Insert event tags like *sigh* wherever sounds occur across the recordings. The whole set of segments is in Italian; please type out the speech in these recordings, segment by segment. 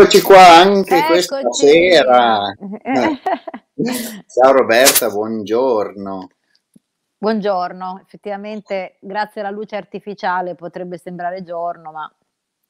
Eccoci qua anche Eccoci. questa sera. *laughs* Ciao Roberta, buongiorno. Buongiorno, effettivamente grazie alla luce artificiale potrebbe sembrare giorno, ma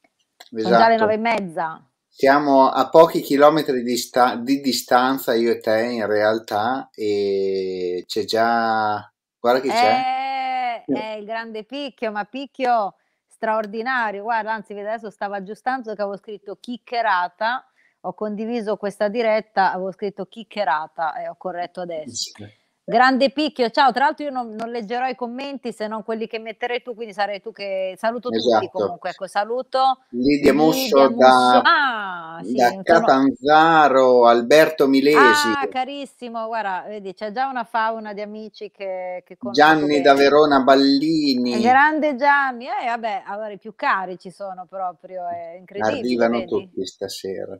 esatto. sono già le esatto. nove e mezza. Siamo a pochi chilometri di, sta- di distanza io e te in realtà e c'è già... Guarda chi eh, c'è. È il grande Picchio, ma Picchio straordinario. Guarda, anzi, vedi, adesso stavo aggiustando che avevo scritto chiccherata. Ho condiviso questa diretta, avevo scritto chiccherata e eh, ho corretto adesso. Sì. Grande picchio, ciao. Tra l'altro, io non, non, leggerò i commenti se non quelli che metterei tu, quindi sarei tu che saluto esatto. tutti. Comunque, ecco, saluto Lidia Muscio da, ah, sì, da Catanzaro, Alberto Milesi. Ah, carissimo, guarda, vedi, c'è già una fauna di amici che, che Gianni che... da Verona Ballini. Grande Gianni, eh, vabbè, allora i più cari ci sono proprio, è incredibile. Arrivano vedi? tutti stasera.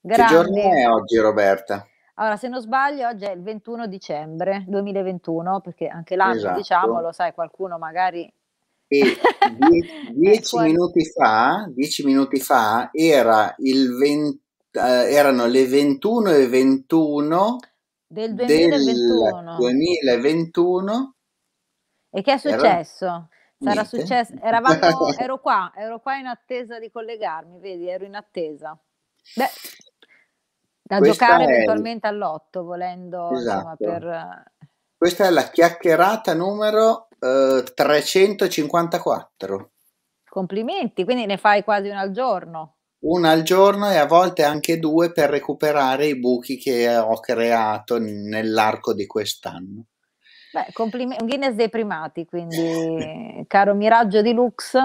Grande. Che giorno è oggi, Roberta? Allora, se non sbaglio, oggi è il 21 dicembre 2021, perché anche l'anno, esatto. diciamo, lo sai, qualcuno magari... E die- *laughs* dieci, minuti fa, dieci minuti fa era il 20, eh, erano le 21 e 21 del 2021. Del 2021. E che è successo? Era... Sarà successo, Eravamo, *laughs* ero qua, ero qua in attesa di collegarmi, vedi, ero in attesa. Beh, da giocare è... eventualmente all'otto, volendo. Esatto. Insomma, per... Questa è la chiacchierata numero eh, 354. Complimenti, quindi ne fai quasi una al giorno. Una al giorno e a volte anche due per recuperare i buchi che ho creato nell'arco di quest'anno. Beh, complimenti, un Guinness dei primati, quindi *laughs* caro Miraggio di Lux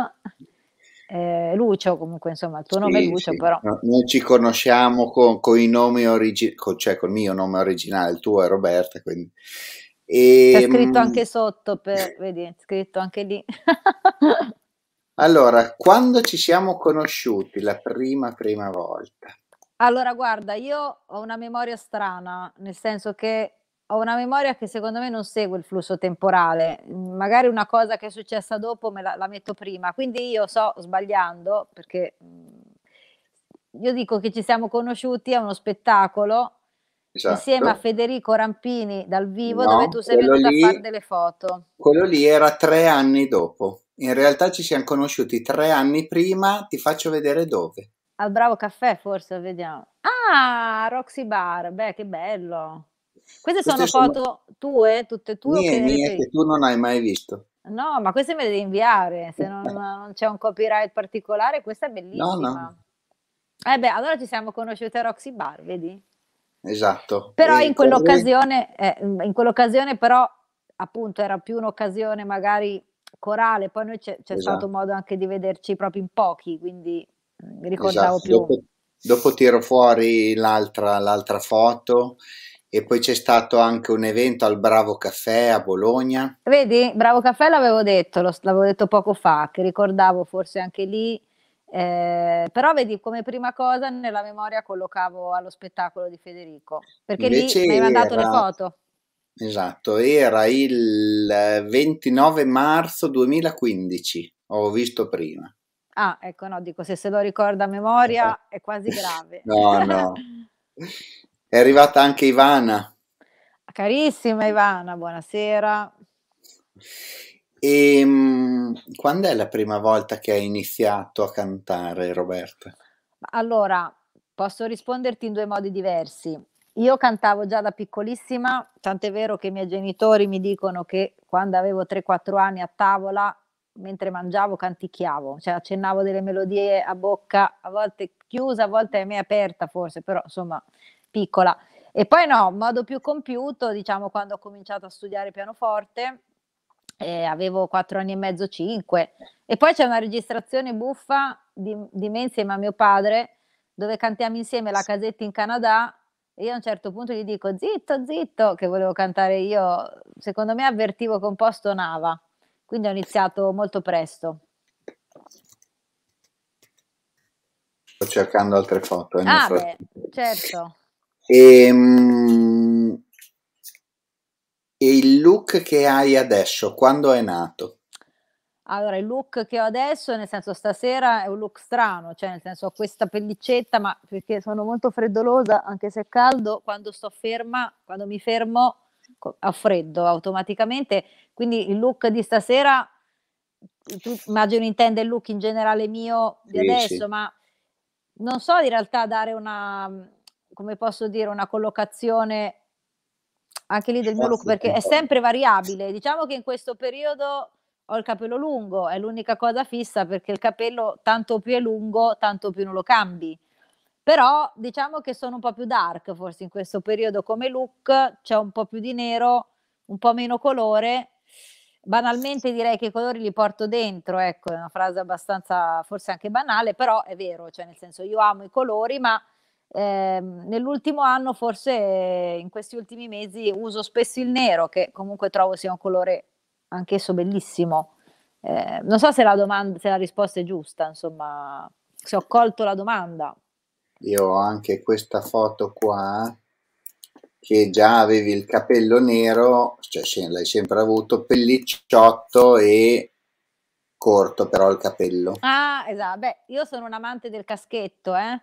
eh, Lucio, comunque insomma il tuo nome è Lucio, sì. però... No, noi ci conosciamo con, con i nomi originali, cioè col mio nome originale, il tuo è Roberta, quindi... E, C'è ehm, scritto anche sotto, per, vedi, scritto anche lì. *laughs* allora, quando ci siamo conosciuti la prima, prima volta? Allora, guarda, io ho una memoria strana, nel senso che ho una memoria che secondo me non segue il flusso temporale, magari una cosa che è successa dopo me la, la metto prima, quindi io so sbagliando perché mm, io dico che ci siamo conosciuti a uno spettacolo esatto. insieme a Federico Rampini dal vivo no, dove tu sei venuto lì, a fare delle foto. Quello lì era tre anni dopo, in realtà ci siamo conosciuti tre anni prima, ti faccio vedere dove. Al Bravo Caffè forse, vediamo. Ah, Roxy Bar, beh che bello. Queste, sono, sono foto tue, tutte tue? Mie, che... mie, che tu non hai mai visto. No, ma queste me le devi inviare, se non, eh. non c'è un copyright particolare, questa è bellissima. No, no. Eh beh, allora ci siamo conosciute a Roxy Bar, vedi? Esatto. Però in quell'occasione, eh, in quell'occasione però appunto era più un'occasione magari corale, poi noi c'è, c'è esatto. stato modo anche di vederci proprio in pochi, quindi mm, mi ricordavo esatto. più. Dopo, dopo tiro fuori l'altra, l'altra foto e poi c'è stato anche un evento al Bravo Caffè a Bologna. Vedi, Bravo Caffè l'avevo detto, lo, l'avevo detto poco fa, che ricordavo forse anche lì, eh, però vedi come prima cosa nella memoria collocavo allo spettacolo di Federico, perché Invece lì mi hai mandato era, le foto. Esatto, era il 29 marzo 2015, ho visto prima. Ah, ecco, no, dico, se se lo ricorda a memoria *laughs* è quasi grave. no, no. *laughs* È arrivata anche Ivana. Carissima Ivana, buonasera. E ehm, quando è la prima volta che hai iniziato a cantare, Roberta? Allora, posso risponderti in due modi diversi. Io cantavo già da piccolissima, tant'è vero che i miei genitori mi dicono che quando avevo 3-4 anni a tavola, mentre mangiavo, canticchiavo, cioè accennavo delle melodie a bocca, a volte chiusa, a volte a me aperta forse, però insomma piccola. E poi no, in modo più compiuto, diciamo, quando ho cominciato a studiare pianoforte, eh, avevo quattro anni e mezzo, cinque. E poi c'è una registrazione buffa di, di me insieme a mio padre, dove cantiamo insieme la casetta in Canada e io a un certo punto gli dico zitto, zitto, che volevo cantare io, secondo me avvertivo che un po' stonava, quindi ho iniziato molto presto. Sto cercando altre foto. Eh, ah, beh, certo. E, ehm, e il look che hai adesso, quando è nato? Allora, il look che ho adesso, nel senso stasera è un look strano, cioè nel senso ho questa pellicetta, ma perché sono molto freddolosa, anche se è caldo, quando sto ferma, quando mi fermo ho freddo automaticamente, quindi il look di stasera, tu immagino intende il look in generale mio di adesso, sì, ma non so in realtà dare una, come posso dire, una collocazione anche lì del mio look perché è sempre variabile. Diciamo che in questo periodo ho il capello lungo, è l'unica cosa fissa perché il capello tanto più è lungo, tanto più non lo cambi. Però diciamo che sono un po' più dark forse in questo periodo come look, c'è un po' più di nero, un po' meno colore. Banalmente direi che i colori li porto dentro, ecco, è una frase abbastanza forse anche banale, però è vero, cioè nel senso io amo i colori, ma Ehm, nell'ultimo anno, forse in questi ultimi mesi, uso spesso il nero, che comunque trovo sia un colore anch'esso bellissimo. Eh, non so se la, domanda, se la risposta è giusta, insomma, se ho colto la domanda. Io ho anche questa foto qua che già avevi il capello nero, cioè l'hai sempre avuto, pellicciotto e corto però il capello. Ah, esatto, beh, io sono un amante del caschetto, eh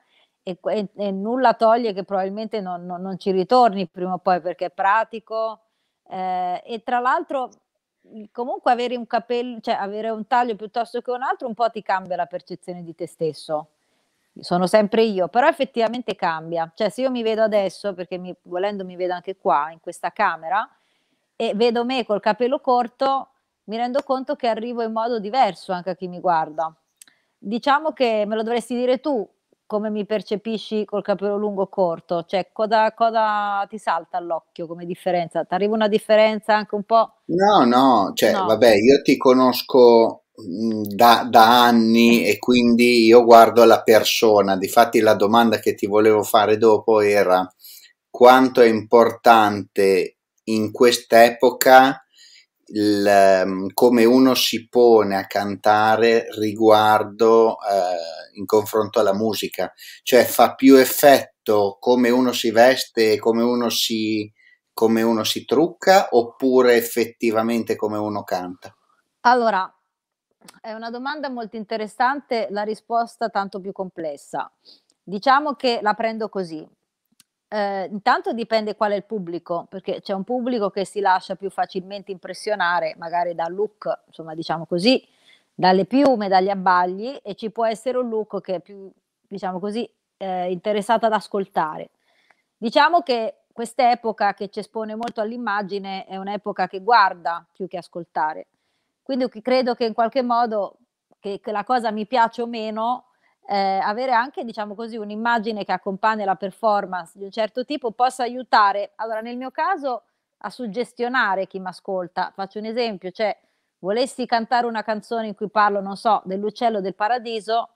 e, e, e nulla toglie che probabilmente non, non, non, ci ritorni prima o poi perché è pratico eh, e tra l'altro mhmm, comunque avere un capello, cioè avere un taglio piuttosto che un altro un po' ti cambia la percezione di te stesso. Sono sempre io, però effettivamente cambia. Cioè se io mi vedo adesso, perché mi, volendo mi vedo anche qua in questa camera e vedo me col capello corto, mi rendo conto che arrivo in modo diverso anche a chi mi guarda. Diciamo che me lo dovresti dire tu come mi percepisci col capello lungo o corto, cioè cosa, cosa ti salta all'occhio come differenza? Ti arriva una differenza anche un po'? No, no, cioè no. vabbè, io ti conosco mm, da, da, anni e quindi io guardo la persona, difatti la domanda che ti volevo fare dopo era quanto è importante in quest'epoca il, ehm, come uno si pone a cantare riguardo eh, in confronto alla musica, cioè fa più effetto come uno si veste e come uno si, come uno si trucca oppure effettivamente come uno canta? Allora, è una domanda molto interessante, la risposta tanto più complessa. Diciamo che la prendo così. Eh, intanto dipende qual è il pubblico, perché c'è un pubblico che si lascia più facilmente impressionare, magari dal look, insomma, diciamo così, dalle piume, dagli abbagli, e ci può essere un look che è più, diciamo così, eh, interessato ad ascoltare. Diciamo che quest'epoca che ci espone molto all'immagine è un'epoca che guarda più che ascoltare. Quindi credo che in qualche modo che, che la cosa mi piace o meno eh, avere anche, diciamo così, un'immagine che accompagna la performance di un certo tipo possa aiutare, allora nel mio caso, a suggestionare chi mi ascolta. Faccio un esempio, cioè volessi cantare una canzone in cui parlo, non so, dell'uccello del paradiso,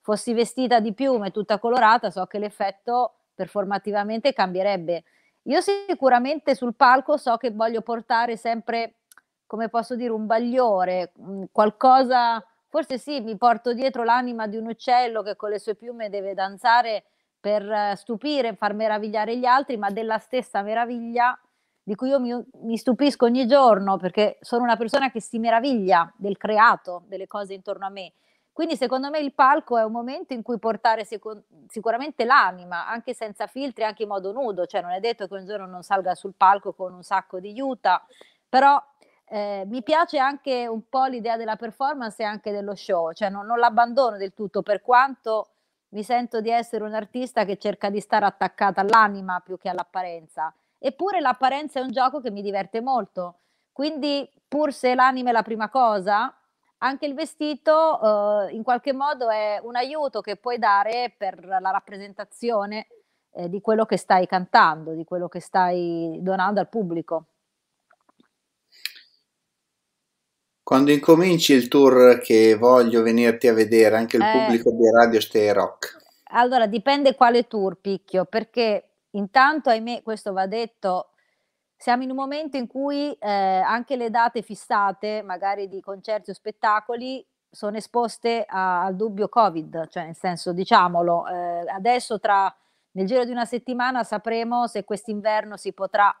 fossi vestita di piume, tutta colorata, so che l'effetto performativamente cambierebbe. Io sicuramente sul palco so che voglio portare sempre, come posso dire, un bagliore, qualcosa forse sì, mi porto dietro l'anima di un uccello che con le sue piume deve danzare per eh, stupire, far meravigliare gli altri, ma della stessa meraviglia di cui io mi, mi, stupisco ogni giorno perché sono una persona che si meraviglia del creato, delle cose intorno a me. Quindi secondo me il palco è un momento in cui portare sic- sicuramente l'anima, anche senza filtri, anche in modo nudo, cioè non è detto che un giorno non salga sul palco con un sacco di iuta, però eh, mi piace anche un po' l'idea della performance e anche dello show, cioè non, non l'abbandono del tutto, per quanto mi sento di essere un artista che cerca di stare attaccata all'anima più che all'apparenza. Eppure l'apparenza è un gioco che mi diverte molto. Quindi, pur se l'anima è la prima cosa, anche il vestito eh, in qualche modo è un aiuto che puoi dare per la rappresentazione eh, di quello che stai cantando, di quello che stai donando al pubblico. Quando incominci il tour che voglio venirti a vedere, anche il eh, pubblico di Radio Stay Rock. Allora, dipende quale tour, Picchio, perché intanto, ahimè, questo va detto, siamo in un momento in cui eh, anche le date fissate, magari di concerti o spettacoli, sono esposte a, al dubbio Covid, cioè nel senso, diciamolo, eh, adesso tra, nel giro di una settimana sapremo se quest'inverno si potrà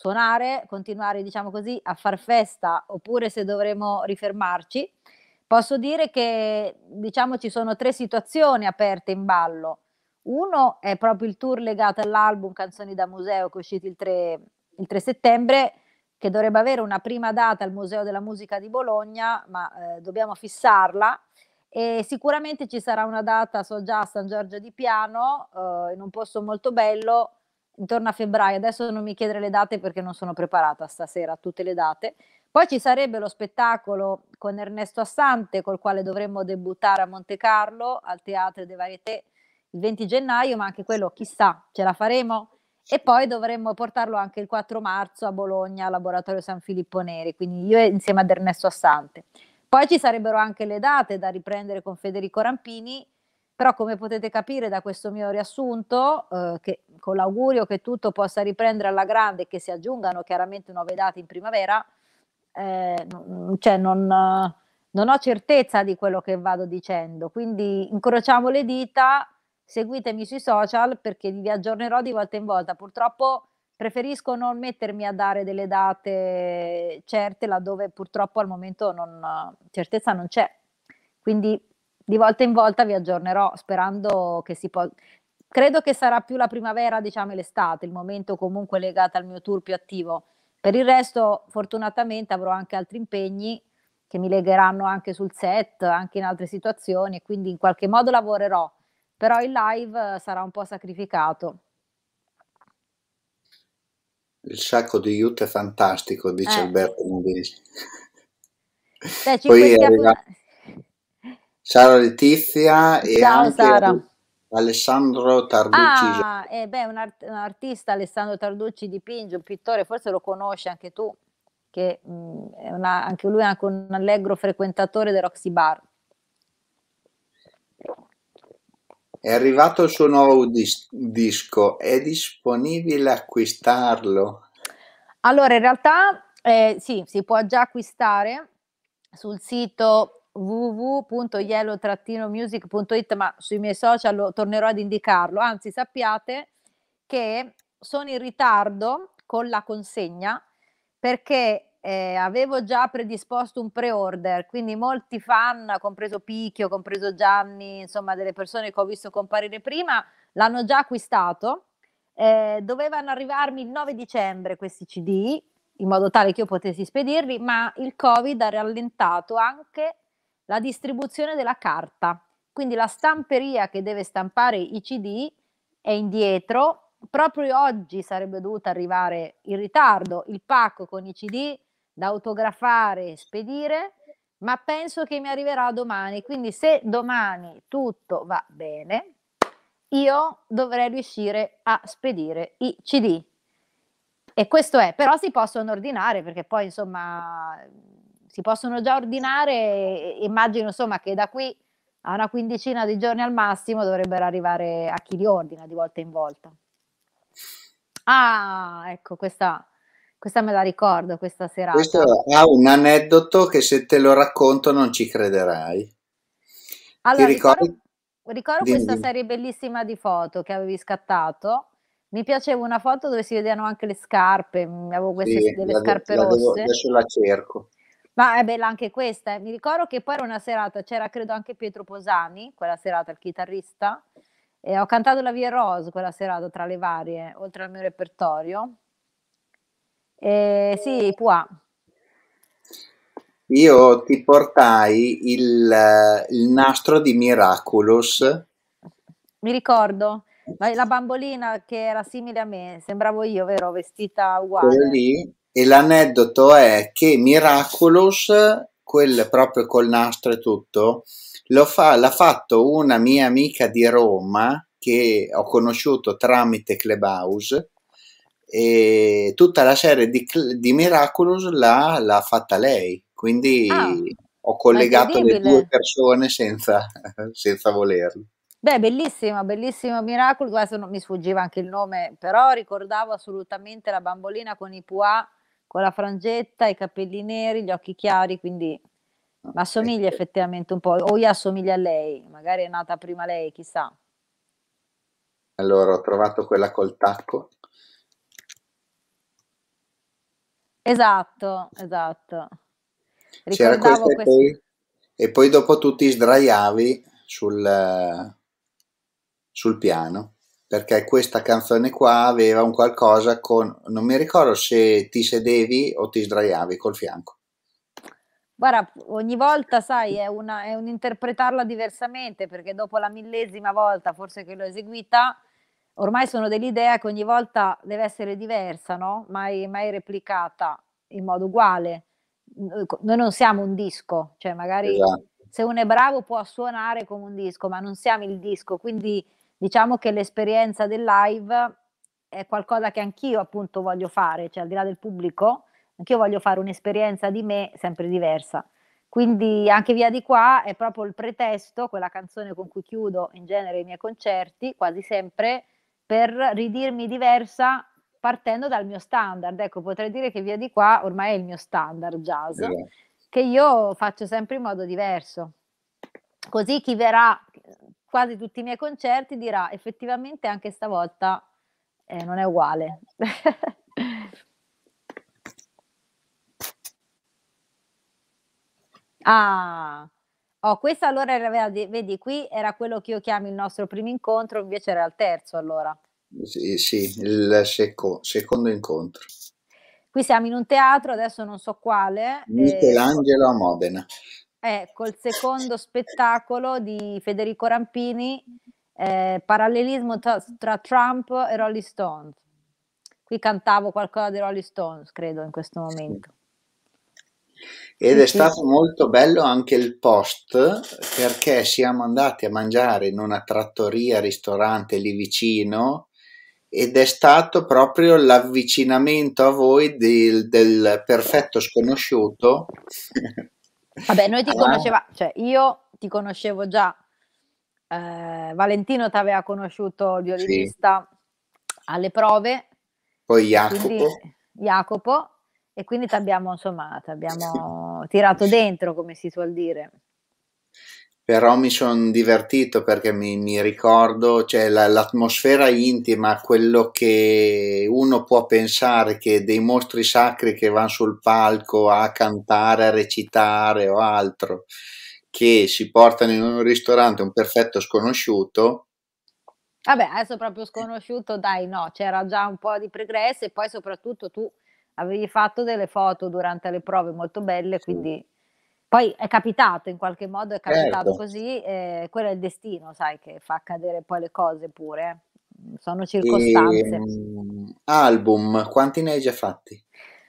suonare, continuare diciamo così a far festa oppure se dovremo rifermarci. Posso dire che diciamo ci sono tre situazioni aperte in ballo. Uno è proprio il tour legato all'album Canzoni da Museo che è uscito il 3, il 3 settembre, che dovrebbe avere una prima data al Museo della Musica di Bologna, ma eh, dobbiamo fissarla. E sicuramente ci sarà una data, so già, a San Giorgio di Piano, eh, in un posto molto bello, intorno a febbraio, adesso non mi chiedere le date perché non sono preparata stasera a tutte le date. Poi ci sarebbe lo spettacolo con Ernesto Assante, col quale dovremmo debuttare a Monte Carlo al Teatro de Varietà il 20 gennaio, ma anche quello chissà, ce la faremo? E poi dovremmo portarlo anche il 4 marzo a Bologna al Laboratorio San Filippo Neri, quindi io insieme ad Ernesto Assante. Poi ci sarebbero anche le date da riprendere con Federico Rampini, però come potete capire da questo mio riassunto, eh, che con l'augurio che tutto possa riprendere alla grande e che si aggiungano chiaramente nuove date in primavera, eh, mm, cioè non, non, ho certezza di quello che vado dicendo. Quindi incrociamo le dita, seguitemi sui social perché vi aggiornerò di volta in volta. Purtroppo preferisco non mettermi a dare delle date certe laddove purtroppo al momento non, certezza non c'è. Quindi di volta in volta vi aggiornerò sperando che si possa credo che sarà più la primavera, diciamo l'estate, il momento comunque legato al mio tour più attivo. Per il resto, fortunatamente, avrò anche altri impegni che mi legheranno anche sul set, anche in altre situazioni e quindi in qualche modo lavorerò, però il live eh, sarà un po' sacrificato. Il sacco di Jute è fantastico, dice eh. Alberto Mondesi. *laughs* Poi arriva Sara Letizia e Ciao, anche Sara. Alessandro Tarducci. Ah, eh beh, un, art- un, artista, Alessandro Tarducci, dipinge, un pittore, forse lo conosci anche tu, che mh, mm, una, anche lui è anche un allegro frequentatore del Roxy Bar. È arrivato il suo nuovo dis- disco, è disponibile acquistarlo? Allora, in realtà eh, sì, si può già acquistare sul sito www.yellow-music.it, ma sui miei social lo, tornerò ad indicarlo. Anzi, sappiate che sono in ritardo con la consegna perché eh, avevo già predisposto un pre-order, quindi molti fan, compreso Picchio, compreso Gianni, insomma delle persone che ho visto comparire prima, l'hanno già acquistato. Eh, dovevano arrivarmi il 9 dicembre questi CD, in modo tale che io potessi spedirli, ma il Covid ha rallentato anche la distribuzione della carta. Quindi la stamperia che deve stampare i CD è indietro. Proprio oggi sarebbe dovuto arrivare in ritardo il pacco con i CD da autografare e spedire, ma penso che mi arriverà domani. Quindi se domani tutto va bene, io dovrei riuscire a spedire i CD. E questo è, però si possono ordinare perché poi insomma si possono già ordinare, immagino insomma che da qui a una quindicina di giorni al massimo dovrebbero arrivare a chi li ordina di volta in volta. Ah, ecco, questa, questa me la ricordo, questa serata. Questo ha un aneddoto che se te lo racconto non ci crederai. Allora, Ti ricordo, ricordo, ricordo questa serie bellissima di foto che avevi scattato. Mi piaceva una foto dove si vedevano anche le scarpe, mm, avevo queste sì, delle la, scarpe la rosse. Devo, adesso la cerco. Ma è bella anche questa, eh. mi ricordo che poi era una serata, c'era credo anche Pietro Posani, quella serata, il chitarrista, e ho cantato la Via Rose quella serata tra le varie, oltre al mio repertorio. E, sì, Pua. Io ti portai il, il nastro di Miraculous. Mi ricordo, la bambolina che era simile a me, sembravo io, vero? Vestita uguale. Quello lì e l'aneddoto è che Miraculous, quel proprio col nastro e tutto, fa, l'ha fatto una mia amica di Roma che ho conosciuto tramite Clubhouse e tutta la serie di, di Miraculous l'ha, l'ha fatta lei, quindi ah, ho collegato le due persone senza, *laughs* senza volerlo. Beh, bellissimo, bellissimo Miraculous, Adesso non mi sfuggiva anche il nome, però ricordavo assolutamente la bambolina con i pois con la frangetta, i capelli neri, gli occhi chiari, quindi ma assomiglia effettivamente un po', o gli assomiglia a lei, magari è nata prima lei, chissà. Allora, ho trovato quella col tacco. Esatto, esatto. C'era questa e, poi, e poi dopo tu ti sdraiavi sul, sul piano perché questa canzone qua aveva un qualcosa con, non mi ricordo se ti sedevi o ti sdraiavi col fianco. Guarda, ogni volta, sai, è, una, è un interpretarla diversamente, perché dopo la millesima volta forse che l'ho eseguita, ormai sono dell'idea che ogni volta deve essere diversa, no? Mai, mai replicata in modo uguale. Noi non siamo un disco, cioè magari esatto. se uno è bravo può suonare come un disco, ma non siamo il disco, quindi diciamo che l'esperienza del live è qualcosa che anch'io appunto voglio fare, cioè al di là del pubblico, anch'io voglio fare un'esperienza di me sempre diversa. Quindi anche via di qua è proprio il pretesto, quella canzone con cui chiudo in genere i miei concerti, quasi sempre, per ridirmi diversa partendo dal mio standard. Ecco, potrei dire che via di qua ormai è il mio standard jazz, eh. che io faccio sempre in modo diverso. Così chi verrà quasi tutti i miei concerti dirà effettivamente anche stavolta eh, non è uguale. *laughs* ah, oh, questo allora era, vedi, qui era quello che io chiamo il nostro primo incontro, invece era il terzo allora. Sì, sì il seco, secondo incontro. Qui siamo in un teatro, adesso non so quale. Michelangelo eh, a Modena è col secondo spettacolo di Federico Rampini, eh, parallelismo tra, tra Trump e Rolling Stones. Qui cantavo qualcosa di Rolling Stones, credo, in questo momento. Ed è stato molto bello anche il post perché siamo andati a mangiare in una trattoria, ristorante lì vicino ed è stato proprio l'avvicinamento a voi del, del perfetto sconosciuto *laughs* Vabbè, noi ti ah. conoscevamo, cioè io ti conoscevo già, eh, Valentino ti aveva conosciuto il violinista sì. alle prove. Poi Jacopo. Quindi, Jacopo, e quindi ti abbiamo, insomma, t'abbiamo tirato dentro, come si suol dire però mi sono divertito perché mi, mi ricordo cioè, la, l'atmosfera intima, quello che uno può pensare che dei mostri sacri che vanno sul palco a cantare, a recitare o altro, che si portano in un ristorante un perfetto sconosciuto. Vabbè, adesso proprio sconosciuto, dai, no, c'era già un po' di pregresso e poi soprattutto tu avevi fatto delle foto durante le prove molto belle, sì. quindi poi è capitato in qualche modo, è capitato certo. così, eh, quello è il destino, sai, che fa accadere poi le cose pure. Mm, sono circostanze. E, ehm, album, quanti ne hai già fatti?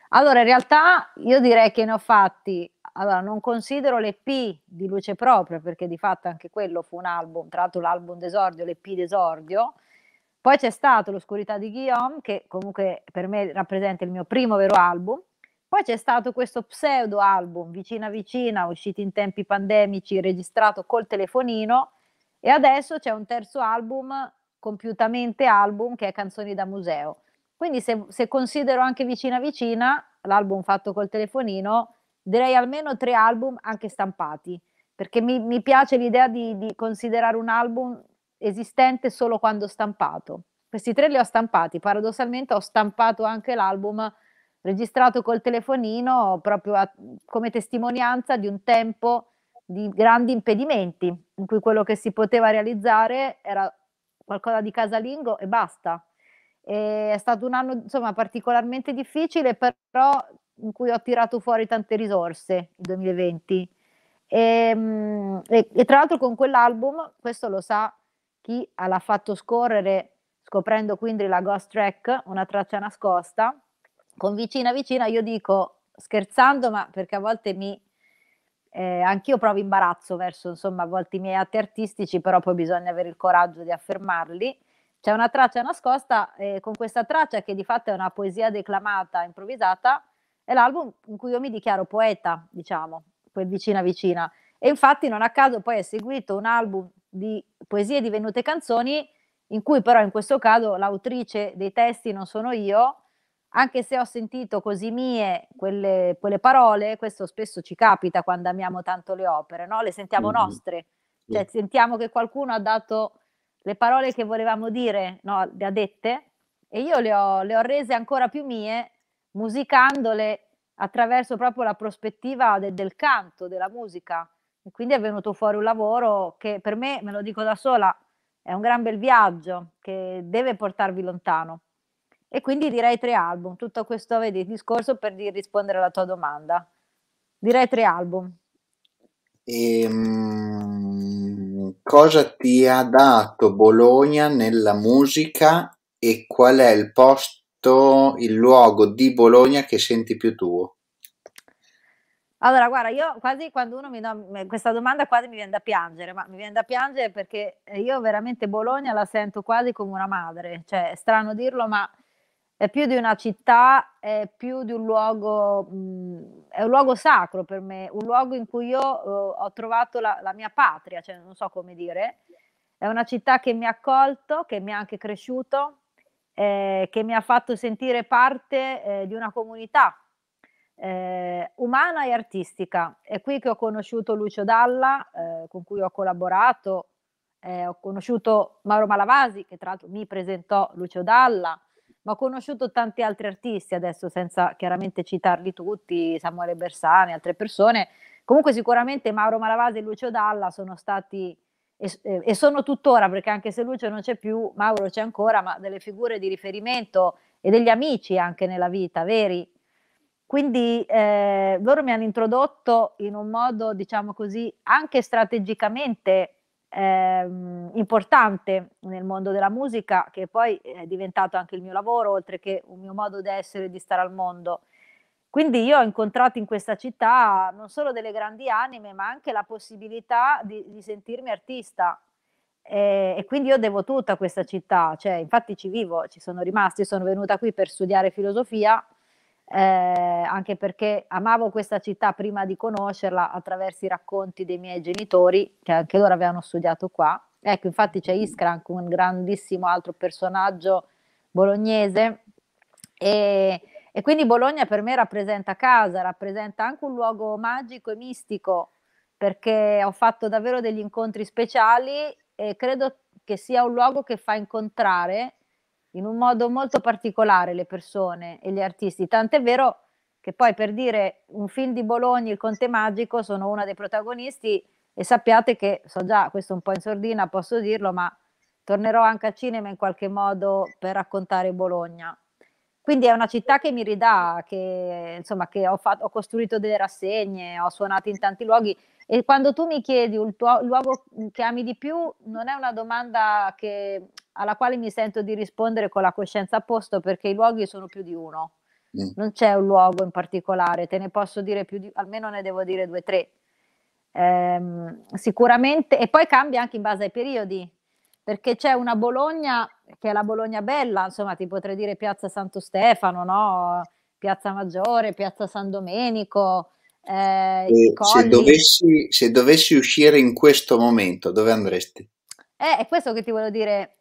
Allora, in realtà io direi che ne ho fatti. Allora, non considero l'EP di luce propria, perché di fatto anche quello fu un album, tra l'altro l'album d'esordio, l'EP d'esordio. Poi c'è stato L'oscurità di Guillaume, che comunque per me rappresenta il mio primo vero album poi c'è stato questo pseudo album vicina vicina, uscito in tempi pandemici, registrato col telefonino e adesso c'è un terzo album, compiutamente album, che è Canzoni da museo. Quindi se, se considero anche vicina vicina, l'album fatto col telefonino, direi almeno tre album anche stampati, perché mi, mi piace l'idea di, di considerare un album esistente solo quando stampato. Questi tre li ho stampati, paradossalmente ho stampato anche l'album registrato col telefonino proprio a, come testimonianza di un tempo di grandi impedimenti, in cui quello che si poteva realizzare era qualcosa di casalingo e basta. E è stato un anno insomma particolarmente difficile, però in cui ho tirato fuori tante risorse il 2020. E, e, e tra l'altro con quell'album, questo lo sa chi l'ha fatto scorrere, scoprendo quindi la Ghost Track, una traccia nascosta, con vicina vicina io dico scherzando, ma perché a volte mi eh, anch'io provo imbarazzo verso insomma a volte i miei atti artistici, però poi bisogna avere il coraggio di affermarli. C'è una traccia nascosta eh, con questa traccia che di fatto è una poesia declamata, improvvisata, è l'album in cui io mi dichiaro poeta, diciamo, quel vicina vicina. E infatti non a caso poi è seguito un album di poesie divenute canzoni in cui però in questo caso l'autrice dei testi non sono io, anche se ho sentito così mie quelle, quelle, parole, questo spesso ci capita quando amiamo tanto le opere, no? le sentiamo mm-hmm. nostre, cioè sentiamo che qualcuno ha dato le parole che volevamo dire, no? le ha dette, e io le ho, le ho rese ancora più mie, musicandole attraverso proprio la prospettiva de, del canto, della musica. E quindi è venuto fuori un lavoro che per me, me lo dico da sola, è un gran bel viaggio che deve portarvi lontano. E quindi direi tre album, tutto questo vedi, discorso per di rispondere alla tua domanda. Direi tre album. Ehm, cosa ti ha dato Bologna nella musica e qual è il posto, il luogo di Bologna che senti più tuo? Allora, guarda, io quasi quando uno mi dà questa domanda quasi mi viene da piangere, ma mi viene da piangere perché io veramente Bologna la sento quasi come una madre, cioè è strano dirlo, ma è più di una città, è più di un luogo, mh, è un luogo sacro per me, un luogo in cui io eh, ho trovato la, la, mia patria, cioè non so come dire, è una città che mi ha accolto, che mi ha anche cresciuto, eh, che mi ha fatto sentire parte eh, di una comunità eh, umana e artistica. È qui che ho conosciuto Lucio Dalla, eh, con cui ho collaborato, eh, ho conosciuto Mauro Malavasi, che tra l'altro mi presentò Lucio Dalla, ma ho conosciuto tanti altri artisti adesso, senza chiaramente citarli tutti, Samuele Bersani, altre persone. Comunque sicuramente Mauro Malavasi e Lucio Dalla sono stati e, e sono tuttora, perché anche se Lucio non c'è più, Mauro c'è ancora, ma delle figure di riferimento e degli amici anche nella vita, veri? Quindi eh, loro mi hanno introdotto in un modo, diciamo così, anche strategicamente ehm, importante nel mondo della musica, che poi eh, è diventato anche il mio lavoro, oltre che un mio modo di essere e di stare al mondo. Quindi io ho incontrato in questa città non solo delle grandi anime, ma anche la possibilità di, di sentirmi artista. E, e, quindi io devo tutta questa città, cioè, infatti ci vivo, ci sono rimasti, sono venuta qui per studiare filosofia, eh, anche perché amavo questa città prima di conoscerla attraverso i racconti dei miei genitori, che anche loro avevano studiato qua. Ecco, infatti c'è Iskra, anche un grandissimo altro personaggio bolognese. E, e quindi Bologna per me rappresenta casa, rappresenta anche un luogo magico e mistico, perché ho fatto davvero degli incontri speciali e credo che sia un luogo che fa incontrare in un modo molto particolare le persone e gli artisti, tant'è vero che poi per dire un film di Bologna, Il Conte Magico, sono una dei protagonisti e sappiate che, so già, questo un po' in sordina, posso dirlo, ma tornerò anche a cinema in qualche modo per raccontare Bologna. Quindi è una città che mi ridà, che, insomma, che ho, fatto, ho costruito delle rassegne, ho suonato in tanti luoghi e quando tu mi chiedi il tuo luogo che ami di più, non è una domanda che alla quale mi sento di rispondere con la coscienza a posto perché i luoghi sono più di uno. Mm. Non c'è un luogo in particolare, te ne posso dire più di almeno ne devo dire due o tre. Ehm, sicuramente, e poi cambia anche in base ai periodi, perché c'è una Bologna che è la Bologna Bella, insomma, ti potrei dire Piazza Santo Stefano, no? Piazza Maggiore, Piazza San Domenico. Eh, eh se, dovessi, se dovessi uscire in questo momento, dove andresti? Eh, è questo che ti voglio dire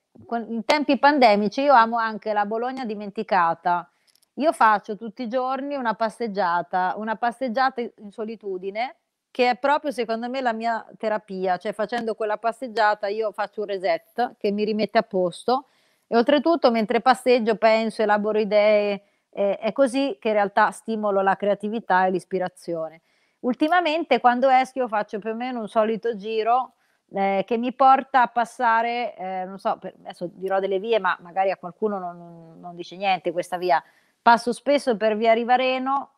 in tempi pandemici io amo anche la Bologna dimenticata. Io faccio tutti i giorni una passeggiata, una passeggiata in solitudine, che è proprio secondo me la mia terapia, cioè facendo quella passeggiata io faccio un reset che mi rimette a posto e oltretutto mentre passeggio penso, elaboro idee, eh, è così che in realtà stimolo la creatività e l'ispirazione. Ultimamente quando esco faccio più o meno un solito giro eh, che mi porta a passare, eh, non so, per, adesso dirò delle vie, ma magari a qualcuno non, non, dice niente questa via. Passo spesso per via Rivareno,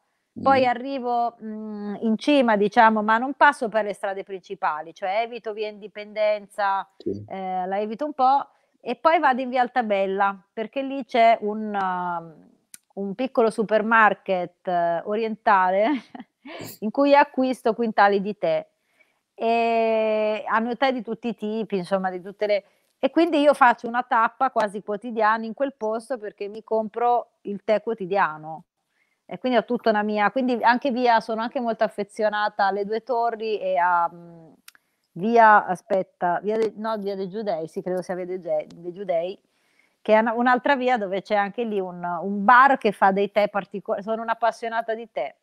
poi mm. arrivo mh, mm, in cima, diciamo, ma non passo per le strade principali, cioè evito via Indipendenza, sì. eh, la evito un po', e poi vado in via Altabella, perché lì c'è un, uh, un piccolo supermarket uh, orientale *laughs* in cui acquisto quintali di tè e hanno età di tutti i tipi, insomma, di tutte le... E quindi io faccio una tappa quasi quotidiana in quel posto perché mi compro il tè quotidiano. E quindi ho tutta una mia, quindi anche via, sono anche molto affezionata alle due torri e a um, via, aspetta, via, de, no, via dei Giudei, sì, credo sia via dei, dei Giudei, che è una, un'altra via dove c'è anche lì un, un bar che fa dei tè particolari, sono un'appassionata di tè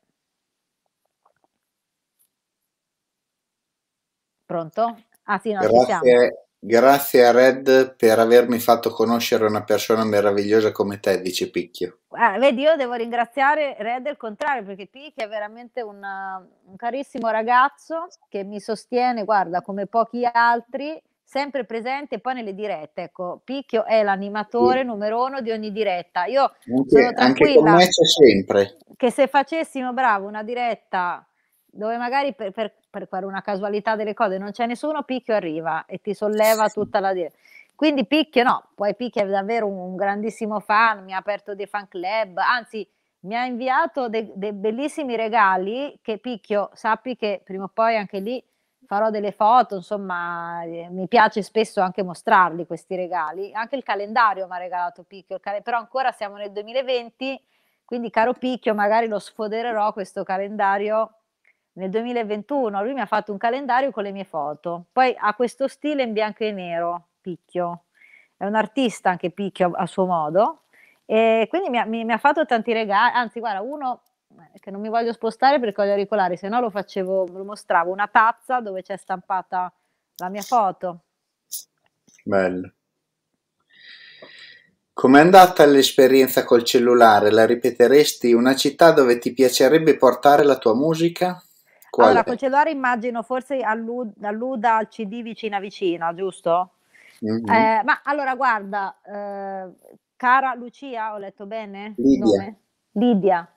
Pronto? Ah sì, no, grazie, grazie, a Red per avermi fatto conoscere una persona meravigliosa come te, dice Picchio. Ah, vedi, io devo ringraziare Red al contrario, perché Picchio è veramente una, un carissimo ragazzo che mi sostiene, guarda, come pochi altri, sempre presente poi nelle dirette. Ecco, Picchio è l'animatore sì. numero uno di ogni diretta. Io anche, sono tranquilla anche sempre. che se facessimo bravo una diretta dove magari per, per per una casualità delle cose non c'è nessuno, Picchio arriva e ti solleva sì. tutta la dire. Quindi Picchio no, poi Picchio è davvero un, un, grandissimo fan, mi ha aperto dei fan club, anzi mi ha inviato dei de bellissimi regali che Picchio, sappi che prima o poi anche lì farò delle foto, insomma eh, mi piace spesso anche mostrarli questi regali, anche il calendario mi ha regalato Picchio, cal- però ancora siamo nel 2020, quindi caro Picchio magari lo sfodererò questo calendario nel 2021 lui mi ha fatto un calendario con le mie foto, poi ha questo stile in bianco e nero, Picchio, è un artista anche Picchio a suo modo, e quindi mi ha, mi, mi ha fatto tanti regali, anzi guarda, uno eh, che non mi voglio spostare perché ho gli auricolari, se no lo facevo, lo mostravo, una tazza dove c'è stampata la mia foto. Bello. Com'è andata l'esperienza col cellulare? La ripeteresti? Una città dove ti piacerebbe portare la tua musica? Quale? Allora, col cellulare immagino forse allud- alluda al CD vicina vicina, giusto? Mm-hmm. Eh, ma allora guarda, eh, cara Lucia, ho letto bene? Lidia. Lidia.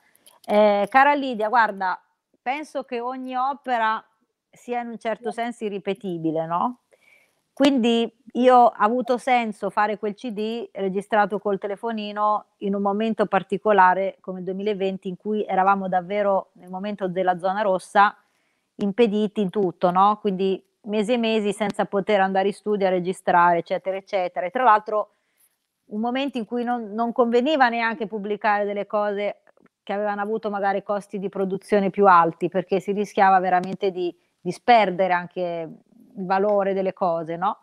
Eh, cara Lidia, guarda, penso che ogni opera sia in un certo senso irripetibile, no? Quindi io ho avuto senso fare quel CD registrato col telefonino in un momento particolare come il 2020 in cui eravamo davvero nel momento della zona rossa impediti in tutto, no? Quindi mesi e mesi senza poter andare in studio a registrare, eccetera, eccetera. E tra l'altro un momento in cui non, non conveniva neanche pubblicare delle cose che avevano avuto magari costi di produzione più alti, perché si rischiava veramente di disperdere anche il valore delle cose, no?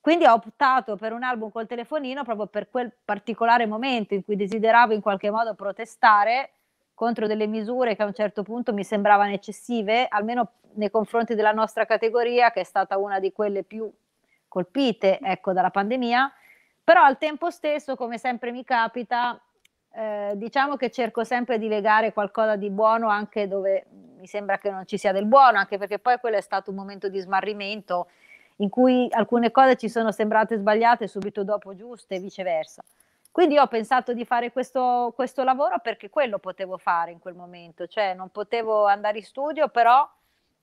Quindi ho optato per un album col telefonino proprio per quel particolare momento in cui desideravo in qualche modo protestare contro delle misure che a un certo punto mi sembravano eccessive, almeno nei confronti della nostra categoria, che è stata una di quelle più colpite ecco, dalla pandemia. Però al tempo stesso, come sempre mi capita, eh, diciamo che cerco sempre di legare qualcosa di buono anche dove mi sembra che non ci sia del buono, anche perché poi quello è stato un momento di smarrimento in cui alcune cose ci sono sembrate sbagliate e subito dopo giuste e viceversa. Quindi ho pensato di fare questo, questo lavoro perché quello potevo fare in quel momento, cioè non potevo andare in studio, però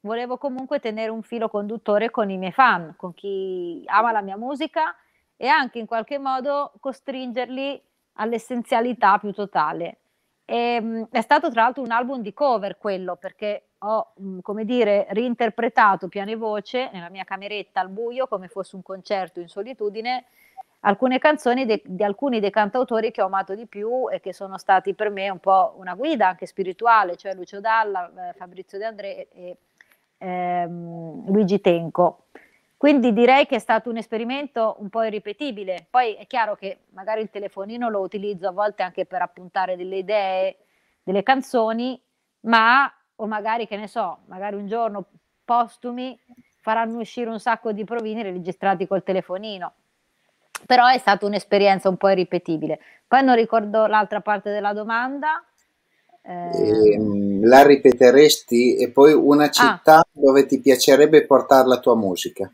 volevo comunque tenere un filo conduttore con i miei fan, con chi ama la mia musica e anche in qualche modo costringerli all'essenzialità più totale. E, ehm, è stato tra l'altro un album di cover quello, perché ho, mm, come dire, reinterpretato piano e voce nella mia cameretta al buio, come fosse un concerto in solitudine, alcune canzoni de, di alcuni dei cantautori che ho amato di più e che sono stati per me un po' una guida anche spirituale, cioè Lucio Dalla, eh, Fabrizio De André e ehm, Luigi Tenco. Quindi direi che è stato un esperimento un po' irripetibile. Poi è chiaro che magari il telefonino lo utilizzo a volte anche per appuntare delle idee, delle canzoni, ma o magari che ne so, magari un giorno postumi faranno uscire un sacco di provini registrati col telefonino però è stata un'esperienza un po' irripetibile. Poi non ricordo l'altra parte della domanda. Ehm, eh... E, la ripeteresti e poi una ah. città ah. dove ti piacerebbe portare la tua musica?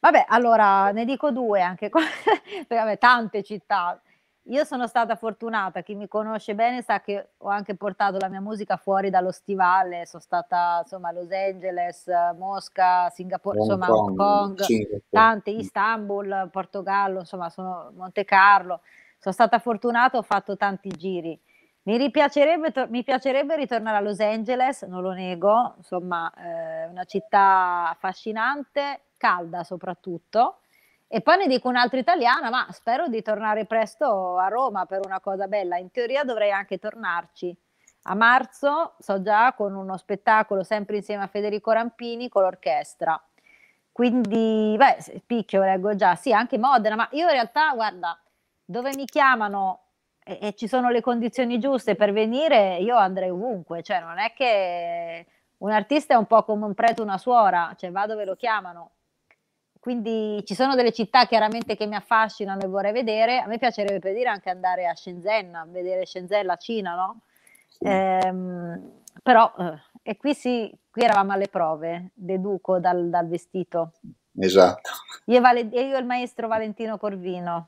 Vabbè, allora ne dico due anche *laughs* tante città. Io sono stata fortunata, chi mi conosce bene sa che ho anche portato la mia musica fuori dallo stivale, sono stata insomma a Los Angeles, Mosca, Singapore, Hong insomma Kong, Hong Kong, Singapore. tante, mm. Istanbul, Portogallo, insomma sono Monte Carlo, sono stata fortunata, ho fatto tanti giri. Mi, ripiacerebbe, to- mi piacerebbe ritornare a Los Angeles, non lo nego, insomma è eh, una città affascinante, calda soprattutto, e poi ne dico un'altra italiana, ma spero di tornare presto a Roma per una cosa bella. In teoria dovrei anche tornarci. A marzo so già con uno spettacolo sempre insieme a Federico Rampini con l'orchestra. Quindi, beh, picchio leggo già, sì, anche Modena, ma io in realtà, guarda, dove mi chiamano e, e ci sono le condizioni giuste per venire, io andrei ovunque, cioè non è che un artista è un po' come un prete, una suora, cioè va dove lo chiamano quindi ci sono delle città chiaramente che mi affascinano e vorrei vedere. A me piacerebbe per dire anche andare a Shenzhen, a vedere Shenzhen, la Cina, no? Sì. Ehm, però, eh, e qui sì, qui eravamo alle prove, deduco dal, dal vestito. Esatto. Io e, io e il maestro Valentino Corvino.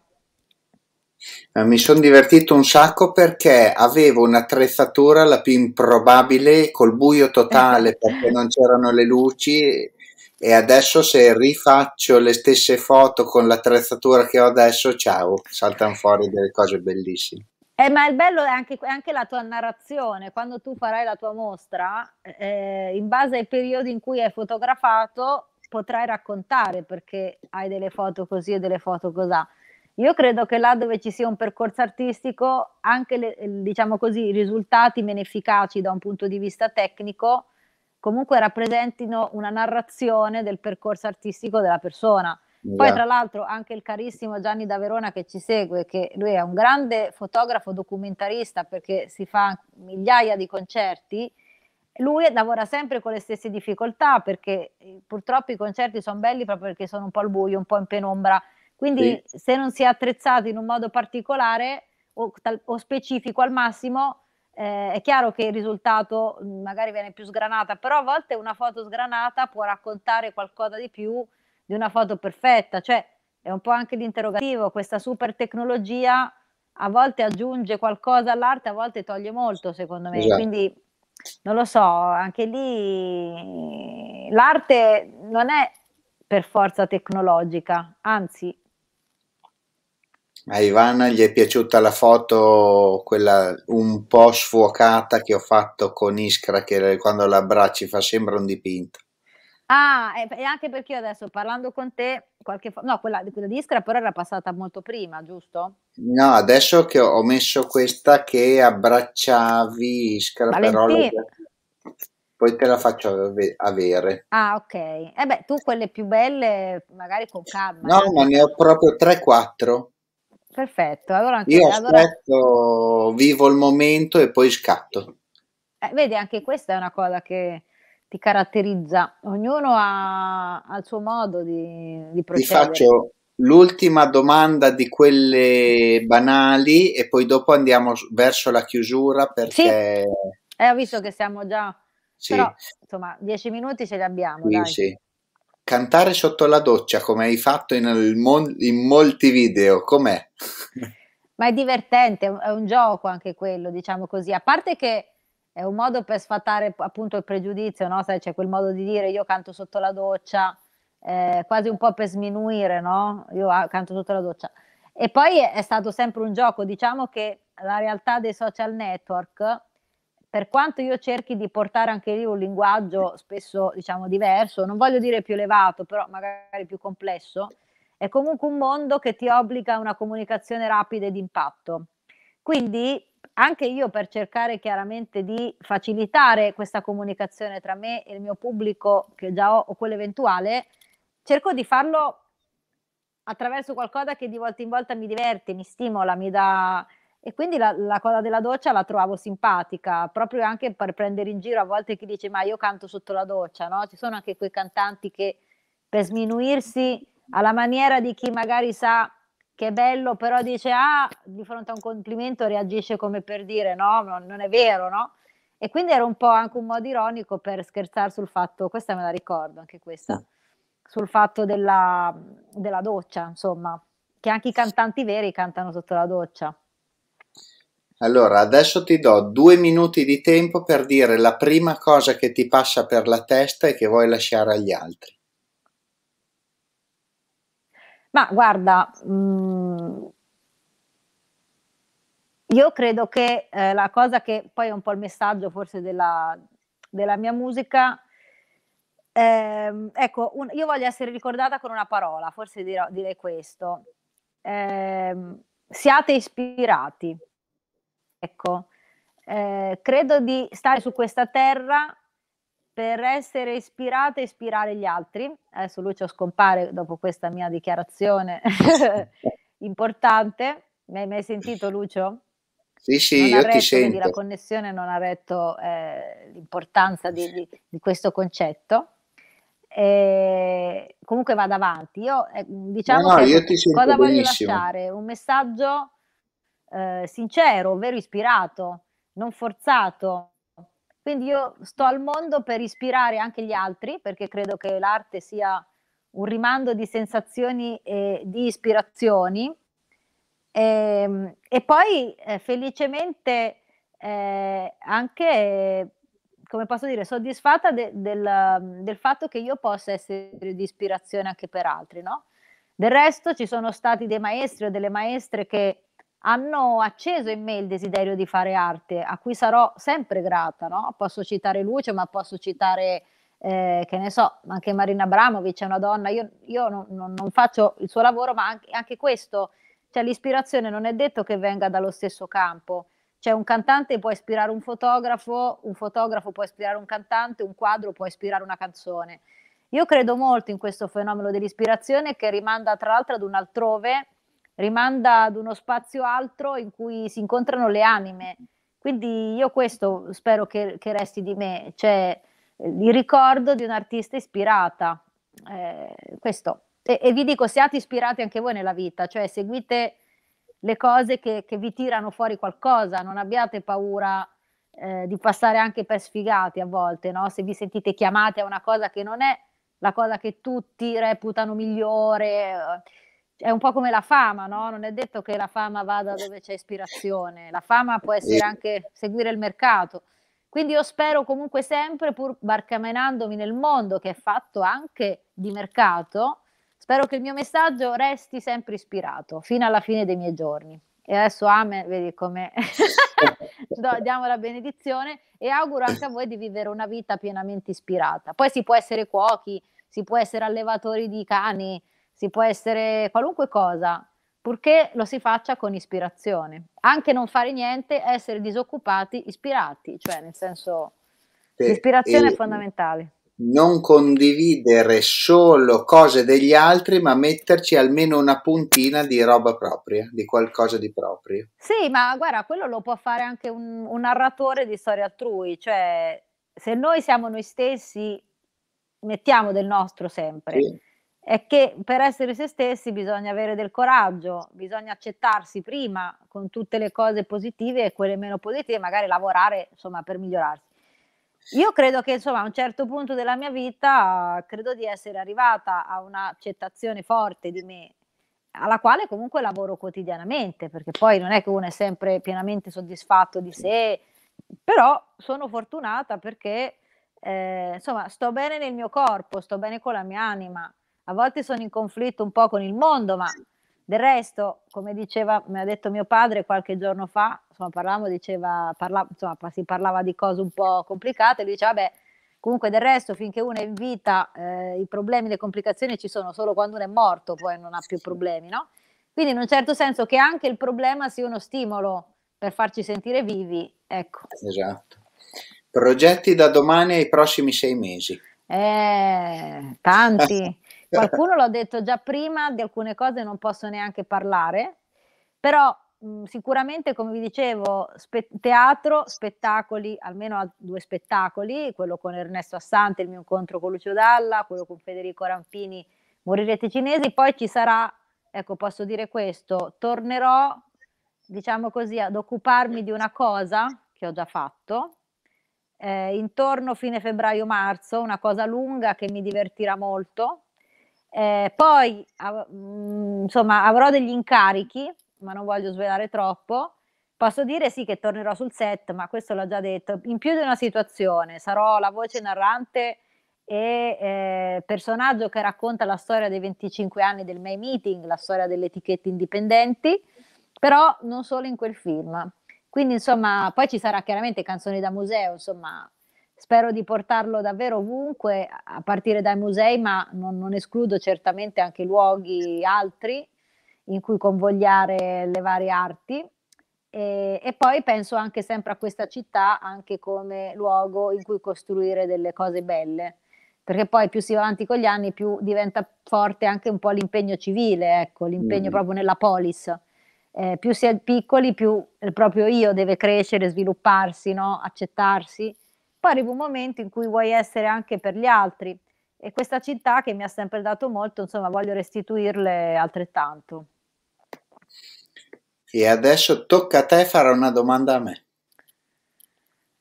Eh, mi sono divertito un sacco perché avevo un'attrezzatura la più improbabile col buio totale *laughs* perché non c'erano le luci e adesso se rifaccio le stesse foto con l'attrezzatura che ho adesso, ciao, saltano fuori delle cose bellissime. Eh, ma il bello è anche, anche, la tua narrazione, quando tu farai la tua mostra, eh, eh, in base ai periodi in cui hai fotografato, potrai raccontare perché hai delle foto così e delle foto così. Io credo che là dove ci sia un percorso artistico, anche le, diciamo così, i risultati meno efficaci da un punto di vista tecnico comunque rappresentino una narrazione del percorso artistico della persona. Poi, tra l'altro, anche il carissimo Gianni da Verona che ci segue, che lui è un grande fotografo documentarista perché si fa migliaia di concerti. Lui lavora sempre con le stesse difficoltà perché eh, purtroppo i concerti sono belli proprio perché sono un po' al buio, un po' in penombra. Quindi, sì. se non si è attrezzato in un modo particolare o, o specifico al massimo, eh, è chiaro che il risultato mm, magari viene più sgranata, però a volte una foto sgranata può raccontare qualcosa di più di una foto perfetta, cioè è un po' anche l'interrogativo, questa super tecnologia a volte aggiunge qualcosa all'arte, a volte toglie molto, secondo me. Esatto. Quindi non lo so, anche lì l'arte non è per forza tecnologica, anzi a Ivana gli è piaciuta la foto, quella un po' sfuocata che ho fatto con Iskra, che quando l'abbracci fa sembra un dipinto. Ah, e anche perché io adesso parlando con te, qualche fo- no, quella, quella di Iskra però era passata molto prima, giusto? No, adesso che ho messo questa che abbracciavi Iskra, Valentina. però poi te la faccio avere. Ah, ok. E eh beh, tu quelle più belle magari con calma. No, eh. ma ne ho proprio 3-4. Perfetto, allora anche io allora... aspetto, vivo il momento e poi scatto. Eh, vedi, anche questa è una cosa che ti caratterizza, ognuno ha, ha il suo modo di, di procedere. Ti faccio l'ultima domanda di quelle banali e poi dopo andiamo verso la chiusura perché... Sì, eh, ho visto che siamo già... Sì. Però, insomma, dieci minuti ce li abbiamo, sì, dai. Sì. Cantare sotto la doccia, come hai fatto in, in molti video, com'è? *laughs* Ma è divertente, è un gioco anche quello, diciamo così. A parte che è un modo per sfatare appunto il pregiudizio, no? Sai, c'è quel modo di dire io canto sotto la doccia, eh, quasi un po' per sminuire, no? Io ah, canto sotto la doccia. E poi è stato sempre un gioco, diciamo che la realtà dei social network per quanto io cerchi di portare anche lì un linguaggio spesso diciamo diverso, non voglio dire più elevato, però magari più complesso, è comunque un mondo che ti obbliga a una comunicazione rapida e d'impatto. Quindi anche io per cercare chiaramente di facilitare questa comunicazione tra me e il mio pubblico che già ho o quello eventuale, cerco di farlo attraverso qualcosa che di volta in volta mi diverte, mi stimola, mi dà e quindi la, la, cosa della doccia la trovavo simpatica, proprio anche per prendere in giro a volte chi dice ma io canto sotto la doccia, no? Ci sono anche quei cantanti che per sminuirsi alla maniera di chi magari sa che è bello, però dice ah, di fronte a un complimento reagisce come per dire no, non, non è vero, no? E quindi era un po' anche un modo ironico per scherzare sul fatto, questa me la ricordo anche questa, sul fatto della, della doccia, insomma, che anche i cantanti veri cantano sotto la doccia. Allora, adesso ti do due minuti di tempo per dire la prima cosa che ti passa per la testa e che vuoi lasciare agli altri. Ma guarda, mh, mm, io credo che eh, la cosa che poi è un po' il messaggio forse della, della mia musica, eh, ecco, un, io voglio essere ricordata con una parola, forse direi questo. Eh, siate ispirati Ecco, eh, credo di stare su questa terra per essere ispirata e ispirare gli altri. Adesso Lucio scompare dopo questa mia dichiarazione *laughs* importante. Mi hai mai sentito Lucio? Sì, sì, non io retto, ti sento. la connessione non ha detto eh, l'importanza di, di, di, questo concetto. E comunque vado avanti. Io eh, diciamo no, no, io ti sento cosa benissimo. voglio lasciare? Un messaggio eh, sincero, ovvero ispirato, non forzato. Quindi io sto al mondo per ispirare anche gli altri, perché credo che l'arte sia un rimando di sensazioni e di ispirazioni. E, ehm, e poi eh, felicemente eh, anche, come posso dire, soddisfatta de, del, del, fatto che io possa essere di ispirazione anche per altri, no? Del resto ci sono stati dei maestri o delle maestre che hanno acceso in me il desiderio di fare arte, a cui sarò sempre grata. No? Posso citare Luce, ma posso citare, eh, che ne so, anche Marina Abramovic, è una donna, io, io non, non, non, faccio il suo lavoro, ma anche, anche questo, cioè l'ispirazione non è detto che venga dallo stesso campo. Cioè un cantante può ispirare un fotografo, un fotografo può ispirare un cantante, un quadro può ispirare una canzone. Io credo molto in questo fenomeno dell'ispirazione che rimanda tra l'altro ad un altrove rimanda ad uno spazio altro in cui si incontrano le anime. Quindi io questo spero che, che resti di me, cioè eh, il ricordo di un'artista ispirata. Eh, questo. E, e, vi dico, siate ispirati anche voi nella vita, cioè seguite le cose che, che vi tirano fuori qualcosa, non abbiate paura eh, di passare anche per sfigati a volte, no? se vi sentite chiamati a una cosa che non è la cosa che tutti reputano migliore. Eh, è un po' come la fama, no? Non è detto che la fama vada dove c'è ispirazione, la fama può essere anche seguire il mercato. Quindi io spero comunque sempre, pur barcamenandomi nel mondo che è fatto anche di mercato, spero che il mio messaggio resti sempre ispirato fino alla fine dei miei giorni. E adesso Amen, vedi come *laughs* diamo la benedizione e auguro anche a voi di vivere una vita pienamente ispirata. Poi si può essere cuochi, si può essere allevatori di cani, si può essere qualunque cosa, purché lo si faccia con ispirazione. Anche non fare niente, essere disoccupati, ispirati, cioè nel senso sì, l'ispirazione è fondamentale. Non condividere solo cose degli altri, ma metterci almeno una puntina di roba propria, di qualcosa di proprio. Sì, ma guarda, quello lo può fare anche un, un narratore di storie altrui, cioè se noi siamo noi stessi, mettiamo del nostro sempre. Sì è che per essere se stessi bisogna avere del coraggio, bisogna accettarsi prima con tutte le cose positive e quelle meno positive, magari lavorare insomma, per migliorarsi. Io credo che insomma, a un certo punto della mia vita credo di essere arrivata a un'accettazione forte di me, alla quale comunque lavoro quotidianamente, perché poi non è che uno è sempre pienamente soddisfatto di sé, però sono fortunata perché eh, insomma, sto bene nel mio corpo, sto bene con la mia anima a volte sono in conflitto un po' con il mondo, ma del resto, come diceva, mi ha detto mio padre qualche giorno fa, insomma, parlavamo, diceva, parla, insomma, si parlava di cose un po' complicate, lui diceva, beh, comunque del resto, finché uno è in vita, eh, i problemi, le complicazioni ci sono solo quando uno è morto, poi non ha più problemi, no? Quindi in un certo senso che anche il problema sia uno stimolo per farci sentire vivi, ecco. Esatto. Progetti da domani ai prossimi sei mesi. Eh, tanti. *laughs* Qualcuno l'ho detto già prima, di alcune cose non posso neanche parlare, però mh, sicuramente, come vi dicevo, spe- teatro, spettacoli, almeno due spettacoli, quello con Ernesto Assante, il mio incontro con Lucio Dalla, quello con Federico Rampini, Morirete Cinesi, poi ci sarà, ecco posso dire questo, tornerò, diciamo così, ad occuparmi di una cosa che ho già fatto, eh, intorno fine febbraio-marzo, una cosa lunga che mi divertirà molto, eh, poi av- mh, mm, insomma, avrò degli incarichi, ma non voglio svelare troppo. Posso dire sì che tornerò sul set, ma questo l'ho già detto, in più di una situazione. Sarò la voce narrante e eh, personaggio che racconta la storia dei 25 anni del May Meeting, la storia delle etichette indipendenti, però non solo in quel film. Quindi insomma, poi ci sarà chiaramente canzoni da museo, insomma, spero di portarlo davvero ovunque, a partire dai musei, ma non, non escludo certamente anche luoghi altri in cui convogliare le varie arti. E, e, poi penso anche sempre a questa città anche come luogo in cui costruire delle cose belle, perché poi più si va avanti con gli anni, più diventa forte anche un po' l'impegno civile, ecco, l'impegno mm. proprio nella polis. Eh, più si è piccoli, più il proprio io deve crescere, svilupparsi, no? accettarsi poi arriva un momento in cui vuoi essere anche per gli altri e questa città che mi ha sempre dato molto, insomma, voglio restituirle altrettanto. E adesso tocca a te fare una domanda a me.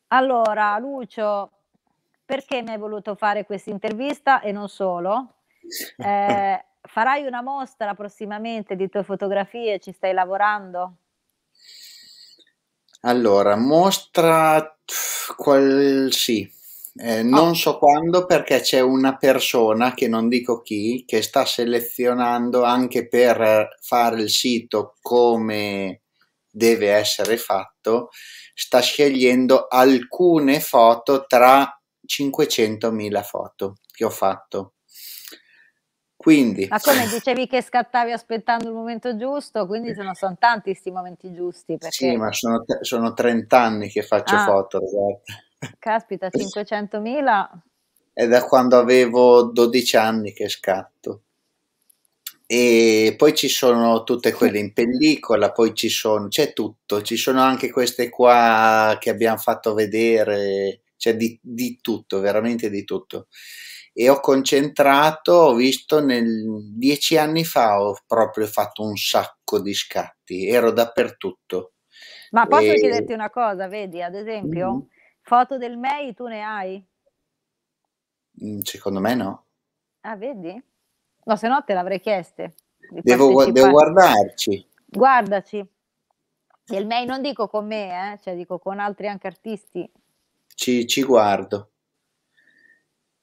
Allora, Lucio, perché mi hai voluto fare questa intervista e non solo? *laughs* Eh, farai una mostra prossimamente di tue fotografie, ci stai lavorando? Allora, mostra qual... sì. Eh, non oh. so quando perché c'è una persona che non dico chi che sta selezionando anche per fare il sito come deve essere fatto sta scegliendo alcune foto tra 500.000 foto che ho fatto quindi. Ma come dicevi che scattavi aspettando il momento giusto, quindi sono, sono tanti questi momenti giusti. Perché... Sì, ma sono, sono 30 anni che faccio ah. foto, ragazzi. Esatto. Caspita, 500.000. *laughs* È da quando avevo 12 anni che scatto. E poi ci sono tutte quelle in pellicola, poi ci sono, c'è tutto, ci sono anche queste qua che abbiamo fatto vedere, c'è di, di tutto, veramente di tutto e ho concentrato, ho visto nel dieci anni fa ho proprio fatto un sacco di scatti, ero dappertutto. Ma posso e... chiederti una cosa, vedi, ad esempio, mm-hmm. foto del MEI tu ne hai? Mm, secondo me no. Ah, vedi? No, se no te l'avrei chieste. Devo, devo, guardarci. Guardaci. Del MEI non dico con me, eh, cioè dico con altri anche artisti. Ci, ci guardo.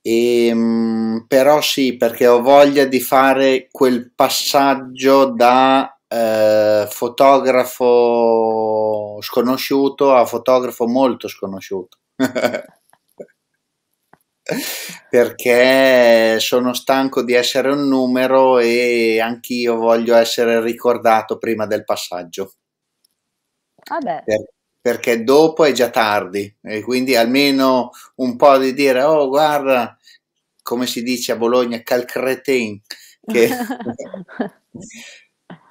E, ehm, però sì, perché ho voglia di fare quel passaggio da eh, fotografo sconosciuto a fotografo molto sconosciuto. *laughs* perché sono stanco di essere un numero e anch'io voglio essere ricordato prima del passaggio. Vabbè. Per perché dopo è già tardi e quindi almeno un po' di dire oh guarda come si dice a Bologna calcretin che, *laughs*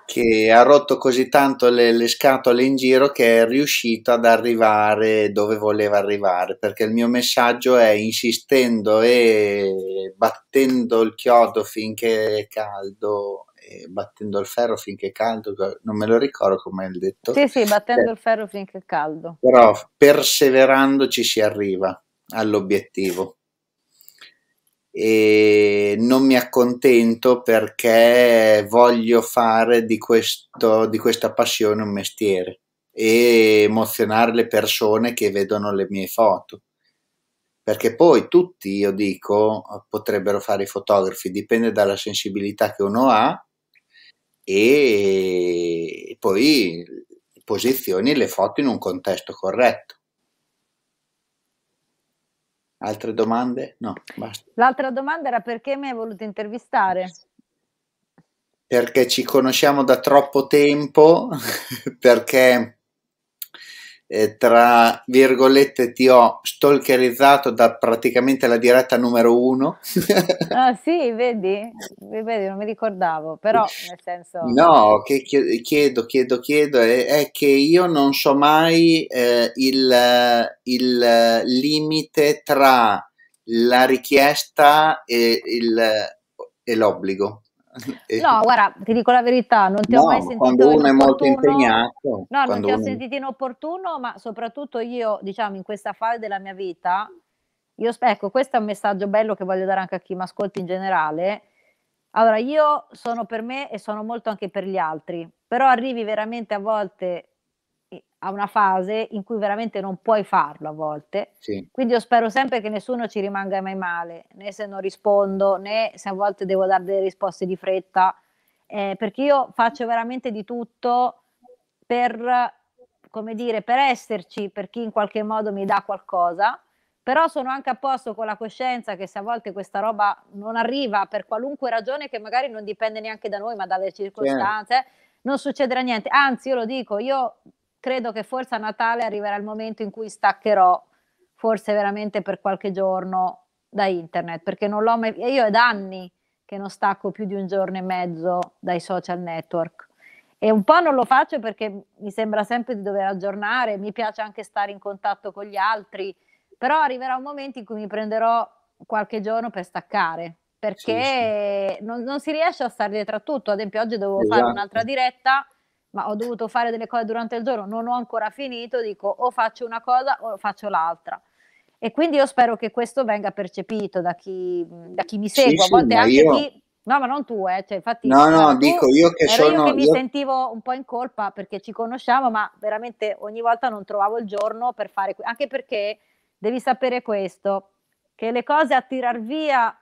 che ha rotto così tanto le, le, scatole in giro che è riuscito ad arrivare dove voleva arrivare perché il mio messaggio è insistendo e battendo il chiodo finché è caldo battendo il ferro finché è caldo, non me lo ricordo come hai detto. Sì, sì, battendo eh, il ferro finché è caldo. Però perseverando ci si arriva all'obiettivo. E non mi accontento perché voglio fare di, questo, di questa passione un mestiere e emozionare le persone che vedono le mie foto perché poi tutti, io dico, potrebbero fare i fotografi, dipende dalla sensibilità che uno ha e poi posizioni le foto in un contesto corretto. Altre domande? No, basta. L'altra domanda era perché mi hai voluto intervistare? Perché ci conosciamo da troppo tempo, *laughs* perché eh, tra virgolette ti ho stalkerizzato da praticamente la diretta numero uno. *laughs* ah sì, vedi? vedi? non mi ricordavo, però nel senso... No, che chiedo, chiedo, chiedo, è, è che io non so mai eh, il, il, limite tra la richiesta e, il, e l'obbligo. E... No, guarda, ti dico la verità, non ti no, ho mai sentito quando uno è molto impegnato. No, non ti uno... ho sentito inopportuno, ma soprattutto io, diciamo, in questa fase della mia vita, io, ecco, questo è un messaggio bello che voglio dare anche a chi mi ascolta in generale. Allora, io sono per me e sono molto anche per gli altri, però arrivi veramente a volte a una fase in cui veramente non puoi farlo a volte. Sì. Quindi io spero sempre che nessuno ci rimanga mai male, né se non rispondo, né se a volte devo dare delle risposte di fretta, eh, perché io faccio veramente di tutto per, come dire, per esserci, per chi in qualche modo mi dà qualcosa, però sono anche a posto con la coscienza che se a volte questa roba non arriva per qualunque ragione che magari non dipende neanche da noi, ma dalle certo. circostanze, sì. non succederà niente. Anzi, io lo dico, io credo che forse a Natale arriverà il momento in cui staccherò forse veramente per qualche giorno da internet, perché non l'ho mai... Io è da anni che non stacco più di un giorno e mezzo dai social network. E un po' non lo faccio perché mi sembra sempre di dover aggiornare, mi piace anche stare in contatto con gli altri, però arriverà un momento in cui mi prenderò qualche giorno per staccare, perché sì, sì. Non, non, si riesce a stare dietro a tutto. Ad esempio oggi dovevo esatto. fare un'altra diretta ma ho dovuto fare delle cose durante il giorno, non ho ancora finito, dico o faccio una cosa o faccio l'altra. E quindi io spero che questo venga percepito da chi, da chi mi segue, sì, a volte anche io... chi... No, ma non tu, eh. cioè, infatti, no, no, dico io che sono... Io che mi sentivo un po' in colpa perché ci conosciamo, ma veramente ogni volta non trovavo il giorno per fare... Anche perché devi sapere questo, che le cose a tirar via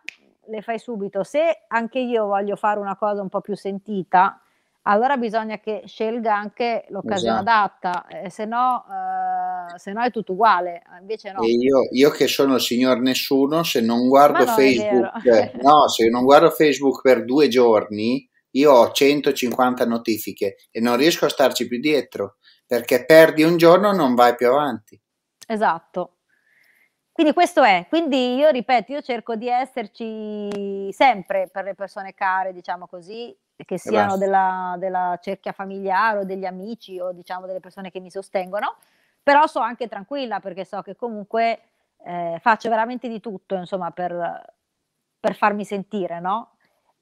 le fai subito. Se anche io voglio fare una cosa un po' più sentita, allora bisogna che scelga anche l'occasione esatto. adatta, eh, se, no, eh, se no è tutto uguale, eh, invece no. Io, io, che sono il signor nessuno, se non guardo no, Facebook, cioè, no, se non guardo Facebook per due giorni, io ho 150 notifiche e non riesco a starci più dietro, perché perdi un giorno e non vai più avanti. Esatto. Quindi questo è, quindi io ripeto, io cerco di esserci sempre per le persone care, diciamo così, che siano della, della, cerchia familiare o degli amici o diciamo delle persone che mi sostengono, però so anche tranquilla perché so che comunque eh, faccio veramente di tutto insomma per, per farmi sentire, no?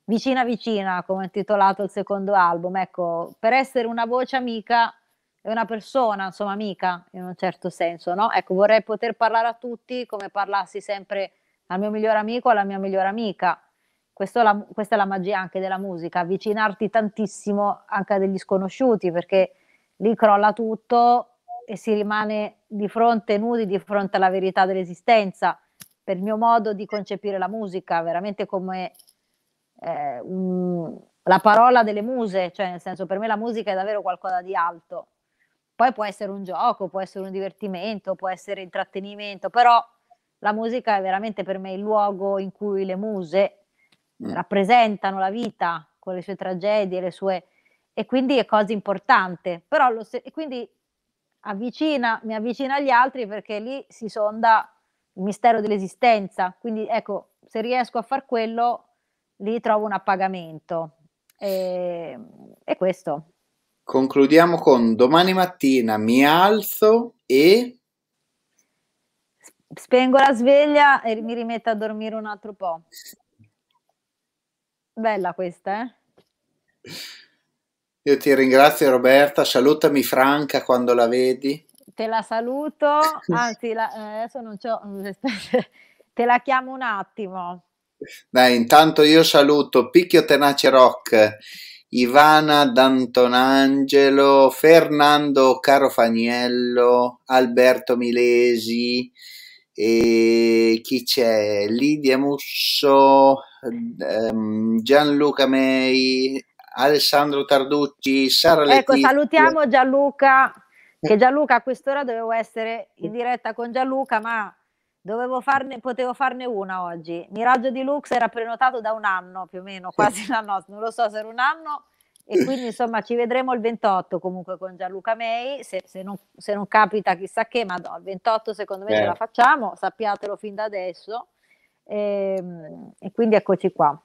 Vicina vicina, come ho intitolato il secondo album, ecco, per essere una voce amica e una persona, insomma, amica in un certo senso, no? Ecco, vorrei poter parlare a tutti come parlassi sempre al mio migliore amico, alla mia migliore amica la, questa è la magia anche della musica, avvicinarti tantissimo anche a degli sconosciuti perché lì crolla tutto e si rimane di fronte nudi, di fronte alla verità dell'esistenza, per il mio modo di concepire la musica, veramente come eh, un, la parola delle muse, cioè nel senso per me la musica è davvero qualcosa di alto. Poi può essere un gioco, può essere un divertimento, può essere intrattenimento, però la musica è veramente per me il luogo in cui le muse eh, rappresentano la vita con le sue tragedie, le sue... e quindi è cosa importante. Però lo se... quindi avvicina, mi avvicina agli altri perché lì si sonda il mistero dell'esistenza. Quindi ecco, se riesco a far quello, lì trovo un appagamento. E, ehm, e questo. Concludiamo con domani mattina mi alzo e... Spengo la sveglia e mi rimetto a dormire un altro po'. Bella questa, eh? Io ti ringrazio Roberta, salutami Franca quando la vedi. Te la saluto, anzi la, eh, adesso non c'ho, *laughs* te la chiamo un attimo. Dai, intanto io saluto Picchio Tenace Rock, Ivana D'Antonangelo, Fernando Carofaniello, Alberto Milesi, e chi c'è? Lidia Musso, ehm, Gianluca Mei, Alessandro Tarducci, Sara Ecco, salutiamo Gianluca, che eh. Gianluca a quest'ora dovevo essere in diretta con Gianluca, ma dovevo farne, potevo farne una oggi. Miraggio di Lux era prenotato da un anno più o meno, quasi un non lo so se era un anno e quindi insomma ci vedremo il 28 comunque con Gianluca May se, se, non, se non, capita chissà che, ma no, il 28 secondo me Beh. ce la eh. facciamo, sappiatelo fin da adesso. E, ehm, e quindi eccoci qua.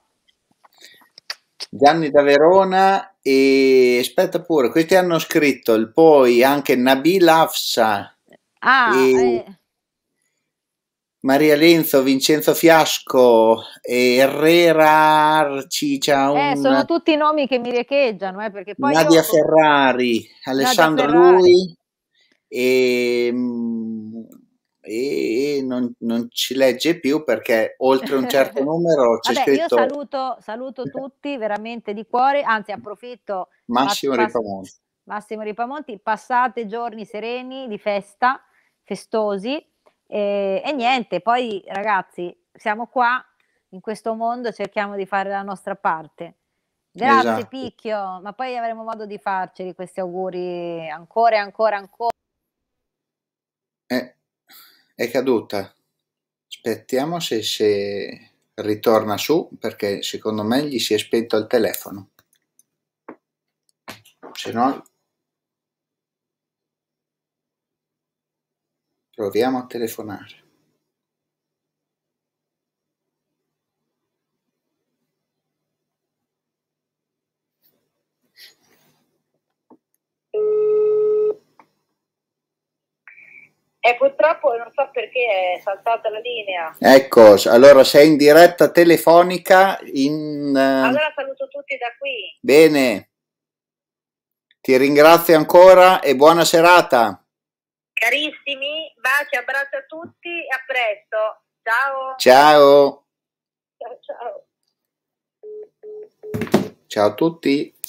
Gianni da Verona e aspetta pure, questi hanno scritto il poi anche Nabil Afsa. Ah, e... eh Maria Lenzo, Vincenzo Fiasco, Herrera Arcicia. Un... Eh, sono tutti nomi che mi riecheggiano. Eh, perché poi Nadia io... Ferrari, Alessandro Nadia Ferrari. Lui ehm, e, e non, non, ci legge più perché oltre un certo *laughs* numero c'è Vabbè, scritto... Io saluto, saluto tutti veramente di cuore, anzi approfitto... Massimo pass- Ripamonti. Massimo Ripamonti, passate giorni sereni di festa, festosi e, e niente, poi ragazzi, siamo qua in questo mondo, cerchiamo di fare la nostra parte. Grazie esatto. Picchio, ma poi avremo modo di farceli questi auguri ancora e ancora ancora. Eh, è caduta. Aspettiamo se, se ritorna su perché secondo me gli si è spento il telefono. Se no Proviamo a telefonare. E purtroppo non so perché è saltata la linea. Ecco, allora sei in diretta telefonica in... Eh, allora saluto tutti da qui. Bene. Ti ringrazio ancora e buona serata. Carissimi, baci, abbraccio a tutti e a presto. Ciao. Ciao. Ciao, ciao. ciao a tutti.